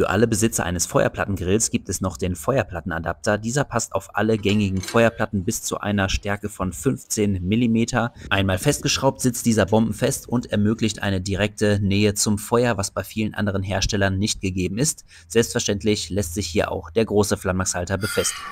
Für alle Besitzer eines Feuerplattengrills gibt es noch den Feuerplattenadapter. Dieser passt auf alle gängigen Feuerplatten bis zu einer Stärke von 15 mm. Einmal festgeschraubt sitzt dieser bombenfest und ermöglicht eine direkte Nähe zum Feuer, was bei vielen anderen Herstellern nicht gegeben ist. Selbstverständlich lässt sich hier auch der große Flammaxhalter befestigen.